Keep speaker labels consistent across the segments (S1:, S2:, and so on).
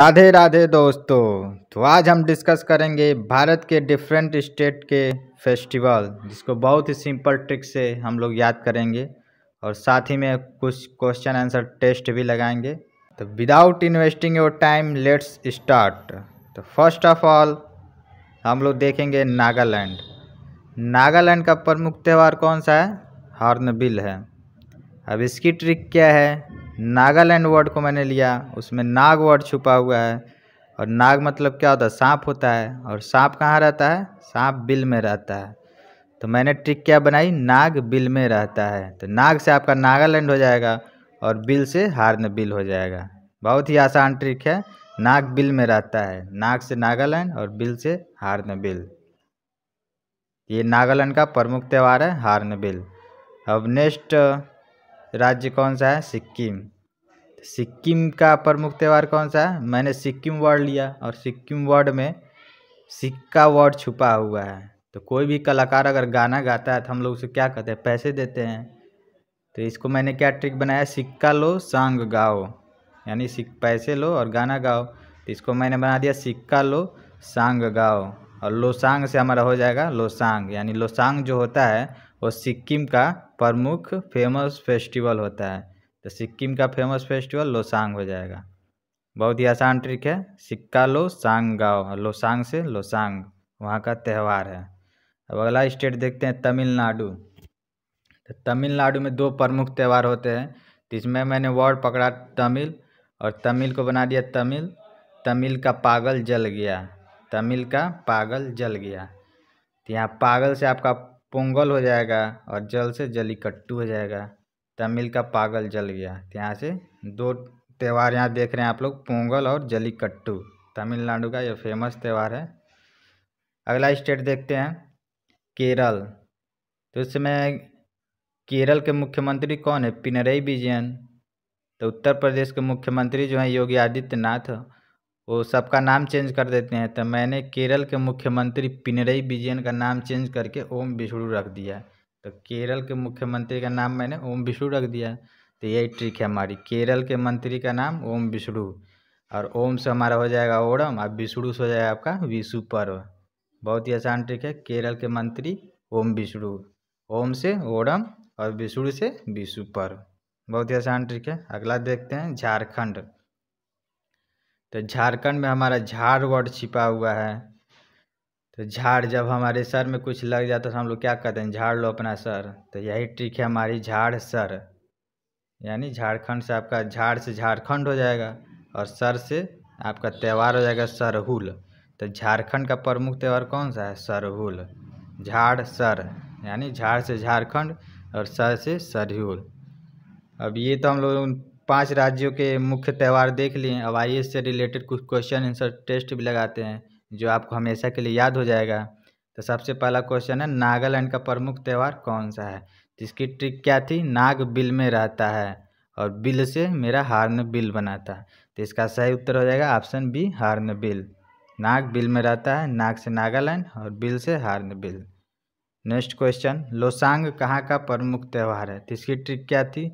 S1: राधे राधे दोस्तों तो आज हम डिस्कस करेंगे भारत के डिफरेंट स्टेट के फेस्टिवल जिसको बहुत ही सिंपल ट्रिक से हम लोग याद करेंगे और साथ ही में कुछ क्वेश्चन आंसर टेस्ट भी लगाएंगे तो without investing your time let's start तो फर्स्ट ऑफ ऑल हम लोग देखेंगे नागालैंड नागालैंड का प्रमुख त्यौहार कौन सा है हॉर्नबिल है अब इसकी ट्रिक क्या है नागालैंड वर्ड को मैंने लिया उसमें नाग वर्ड छुपा हुआ है और नाग मतलब क्या होता है सांप होता है और सांप कहाँ रहता है सांप बिल में रहता है तो मैंने ट्रिक क्या बनाई नाग बिल में रहता है तो नाग से आपका नागालैंड हो जाएगा और बिल से हार्न बिल हो जाएगा बहुत ही आसान ट्रिक है नाग बिल में रहता है नाग से नागालैंड और बिल से हार्न बिल ये नागालैंड का प्रमुख त्यौहार है हार्न बिल अब नेक्स्ट राज्य कौन सा है सिक्किम तो सिक्किम का प्रमुख त्यौहार कौन सा है मैंने सिक्किम वर्ड लिया और सिक्किम वर्ड में सिक्का वर्ड छुपा हुआ है तो कोई भी कलाकार अगर गाना गाता है तो हम लोग उसे क्या कहते हैं पैसे देते हैं तो इसको मैंने क्या ट्रिक बनाया सिक्का लो सांग गाओ यानी सिक पैसे लो और गाना गाओ तो इसको मैंने बना दिया सिक्का लो सांग गाओ और लोसांग से हमारा हो जाएगा लोसांग यानी लोसांग जो होता है वो सिक्किम का प्रमुख फेमस फेस्टिवल होता है तो सिक्किम का फेमस फेस्टिवल लोसांग हो जाएगा बहुत ही आसान ट्रिक है सिक्का लो सांग लोसांग से लोसांग वहाँ का त्यौहार है अब अगला स्टेट देखते हैं तमिलनाडु तो तमिलनाडु में दो प्रमुख त्यौहार होते हैं तो इसमें मैंने वर्ड पकड़ा तमिल और तमिल को बना दिया तमिल तमिल का पागल जल गया तमिल का पागल जल गया तो यहाँ पागल से आपका पोंगल हो जाएगा और जल से जलीकट्टू हो जाएगा तमिल का पागल जल गया यहाँ से दो त्यौहार यहाँ देख रहे हैं आप लोग पोंगल और जलीकट्टू तमिलनाडु का ये फेमस त्यौहार है अगला स्टेट देखते हैं केरल तो इसमें केरल के मुख्यमंत्री कौन है पिनरई विजयन तो उत्तर प्रदेश के मुख्यमंत्री जो हैं योगी आदित्यनाथ वो सबका नाम चेंज कर देते हैं तो मैंने केरल के मुख्यमंत्री पिनरई विजयन का नाम चेंज करके ओम विष्णु रख दिया तो केरल के मुख्यमंत्री का नाम मैंने ओम विष्णु रख दिया तो यही ट्रिक है हमारी केरल के मंत्री का नाम ओम विष्णु और ओम से हमारा हो जाएगा ओणम और विष्णु से हो जाएगा आपका विषु पर्व बहुत ही आसान ट्रिक है केरल के मंत्री ओम विष्णु ओम से ओणम और विष्णु से विषु पर्व बहुत ही आसान ट्रिक है अगला देखते हैं झारखंड तो झारखंड में हमारा झाड़ वर्ड छिपा हुआ है तो झाड़ जब हमारे सर में कुछ लग जाता तो हम लोग क्या कहते हैं झाड़ लो अपना सर तो यही ट्रिक है हमारी झाड़ सर यानी झारखंड से आपका झाड़ से झारखंड हो जाएगा और सर से आपका त्यौहार हो जाएगा सरहुल तो झारखंड का प्रमुख त्यौहार कौन सा है सरहुल झाड़ सर यानी झाड़ से झारखंड और सर से सरहुल अब ये तो हम लोग पांच राज्यों के मुख्य त्यौहार देख लिए अब आइए इससे रिलेटेड कुछ क्वेश्चन आंसर टेस्ट भी लगाते हैं जो आपको हमेशा के लिए याद हो जाएगा तो सबसे पहला क्वेश्चन है नागालैंड का प्रमुख त्यौहार कौन सा है जिसकी ट्रिक क्या थी नाग बिल में रहता है और बिल से मेरा हार्न बिल बनाता है तो इसका सही उत्तर हो जाएगा ऑप्शन बी हार्न बिल नाग बिल में रहता है नाग से नागालैंड और बिल से hornbill next question Losoong कहाँ का प्रमुख त्यौहार है तो इसकी ट्रिक क्या थी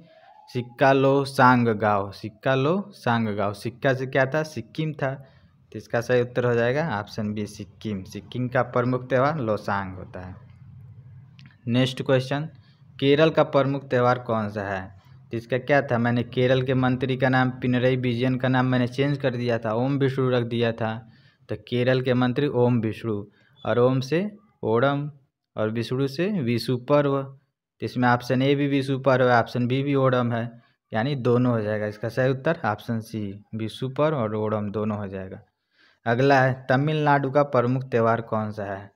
S1: सिक्का लो सांग गाँव सिक्का लो सांग गाँव सिक्का से क्या था सिक्किम था तो इसका सही उत्तर हो जाएगा ऑप्शन बी सिक्किम सिक्किम का प्रमुख त्यौहार लोसांग होता है नेक्स्ट क्वेश्चन केरल का प्रमुख त्यौहार कौन सा है तो इसका क्या था मैंने केरल के मंत्री का नाम पिनरई विजयन का नाम मैंने चेंज कर दिया था ओम विष्णु रख दिया था तो केरल के मंत्री ओम विष्णु और ओम से ओणम और विष्णु से विषु पर्व तो इसमें ऑप्शन ए भी बी सुपर है ऑप्शन बी भी ओडम है यानी दोनों हो जाएगा इसका सही उत्तर ऑप्शन सी बी सुपर और ओडम दोनों हो जाएगा अगला है तमिलनाडु का प्रमुख त्यौहार कौन सा है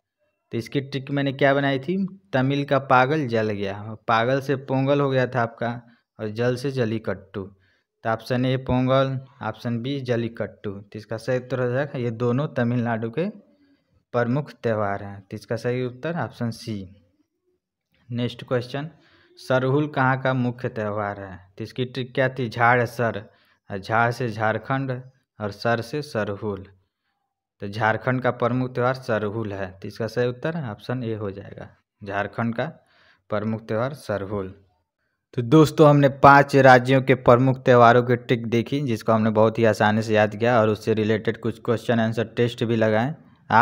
S1: तो इसकी ट्रिक मैंने क्या बनाई थी तमिल का पागल जल गया पागल से पोंगल हो गया था आपका और जल से जली कट्टू तो option A Pongal option B Jallikattu तो इसका सही उत्तर हो जाएगा ये दोनों तमिलनाडु के प्रमुख त्यौहार हैं तो इसका सही उत्तर option C next question Sarhul कहाँ का मुख्य त्यौहार है तो इसकी ट्रिक क्या थी झाड़ सर झाड़ से झारखंड और सर से सरहुल तो झारखंड का प्रमुख त्यौहार सरहुल है तो इसका सही उत्तर ऑप्शन ए हो जाएगा झारखंड का प्रमुख त्यौहार सरहुल तो दोस्तों हमने पांच राज्यों के प्रमुख त्यौहारों की ट्रिक देखी जिसको हमने बहुत ही आसानी से याद किया और उससे रिलेटेड कुछ क्वेश्चन आंसर टेस्ट भी लगाएं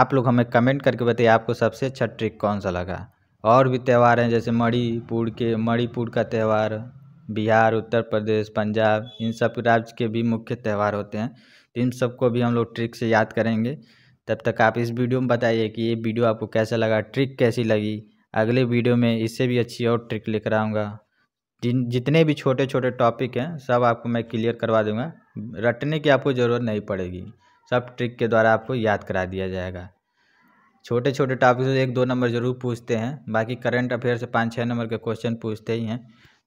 S1: आप लोग हमें कमेंट करके बताइए आपको सबसे अच्छा ट्रिक कौन सा लगा और भी त्यौहार हैं जैसे मणिपुर के मणिपुर का त्यौहार बिहार उत्तर प्रदेश पंजाब इन सब राज्य के भी मुख्य त्यौहार होते हैं तो इन सबको भी हम लोग ट्रिक से याद करेंगे तब तक आप इस वीडियो में बताइए कि ये वीडियो आपको कैसा लगा ट्रिक कैसी लगी अगले वीडियो में इससे भी अच्छी और ट्रिक लेकर आऊँगा जिन जितने भी छोटे छोटे टॉपिक हैं सब आपको मैं क्लियर करवा दूंगा रटने की आपको ज़रूरत नहीं पड़ेगी सब ट्रिक के द्वारा आपको याद करा दिया जाएगा छोटे छोटे टॉपिक से एक दो नंबर जरूर पूछते हैं बाकी करंट अफेयर से पाँच छः नंबर के क्वेश्चन पूछते ही हैं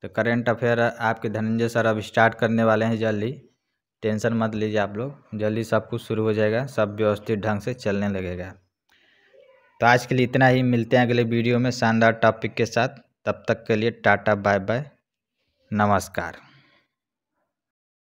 S1: तो करंट अफेयर आपके धनंजय सर अब स्टार्ट करने वाले हैं जल्दी टेंशन मत लीजिए आप लोग जल्दी सब कुछ शुरू हो जाएगा सब व्यवस्थित ढंग से चलने लगेगा तो आज के लिए इतना ही मिलते हैं अगले वीडियो में शानदार टॉपिक के साथ तब तक के लिए टाटा बाय बाय नमस्कार